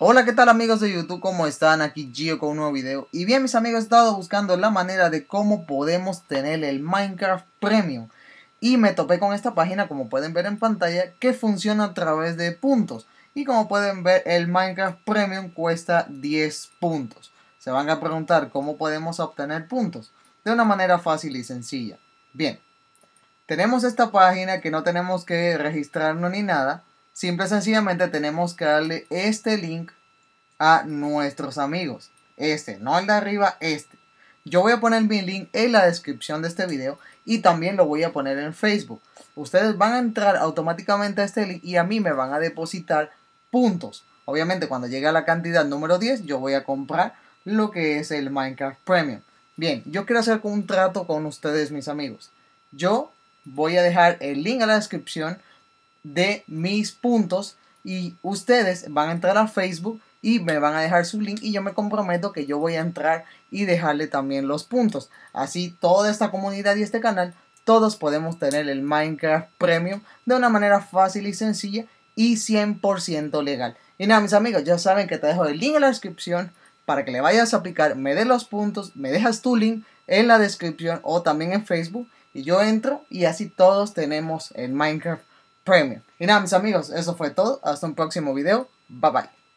Hola, ¿qué tal amigos de YouTube? ¿Cómo están? Aquí Gio con un nuevo video. Y bien, mis amigos, he estado buscando la manera de cómo podemos tener el Minecraft Premium. Y me topé con esta página, como pueden ver en pantalla, que funciona a través de puntos. Y como pueden ver, el Minecraft Premium cuesta 10 puntos. Se van a preguntar cómo podemos obtener puntos. De una manera fácil y sencilla. Bien, tenemos esta página que no tenemos que registrarnos ni nada. Simple y sencillamente tenemos que darle este link a nuestros amigos. Este, no al de arriba, este. Yo voy a poner mi link en la descripción de este video y también lo voy a poner en Facebook. Ustedes van a entrar automáticamente a este link y a mí me van a depositar puntos. Obviamente cuando llegue a la cantidad número 10 yo voy a comprar lo que es el Minecraft Premium. Bien, yo quiero hacer un trato con ustedes mis amigos. Yo voy a dejar el link a la descripción de mis puntos y ustedes van a entrar a Facebook y me van a dejar su link y yo me comprometo que yo voy a entrar y dejarle también los puntos. Así toda esta comunidad y este canal, todos podemos tener el Minecraft Premium de una manera fácil y sencilla y 100% legal. Y nada, mis amigos, ya saben que te dejo el link en la descripción para que le vayas a aplicar, me de los puntos, me dejas tu link en la descripción o también en Facebook y yo entro y así todos tenemos el Minecraft y nada, mis amigos, eso fue todo. Hasta un próximo video. Bye bye.